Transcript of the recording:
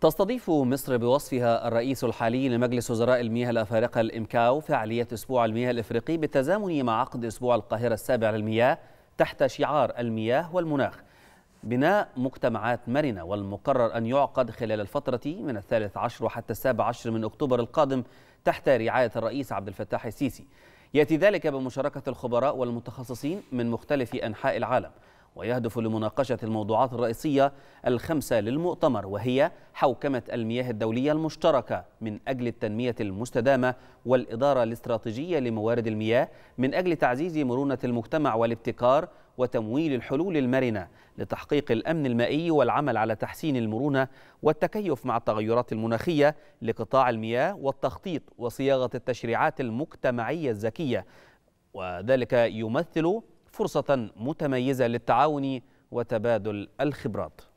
تستضيف مصر بوصفها الرئيس الحالي لمجلس وزراء المياه الافارقه الامكاو فعاليه اسبوع المياه الافريقي بالتزامن مع عقد اسبوع القاهره السابع للمياه تحت شعار المياه والمناخ بناء مجتمعات مرنه والمقرر ان يعقد خلال الفتره من الثالث عشر وحتى السابع عشر من اكتوبر القادم تحت رعايه الرئيس عبد الفتاح السيسي ياتي ذلك بمشاركه الخبراء والمتخصصين من مختلف انحاء العالم ويهدف لمناقشة الموضوعات الرئيسية الخمسة للمؤتمر وهي حوكمة المياه الدولية المشتركة من أجل التنمية المستدامة والإدارة الاستراتيجية لموارد المياه من أجل تعزيز مرونة المجتمع والابتكار وتمويل الحلول المرنة لتحقيق الأمن المائي والعمل على تحسين المرونة والتكيف مع التغيرات المناخية لقطاع المياه والتخطيط وصياغة التشريعات المجتمعية الذكية وذلك يمثل فرصة متميزة للتعاون وتبادل الخبرات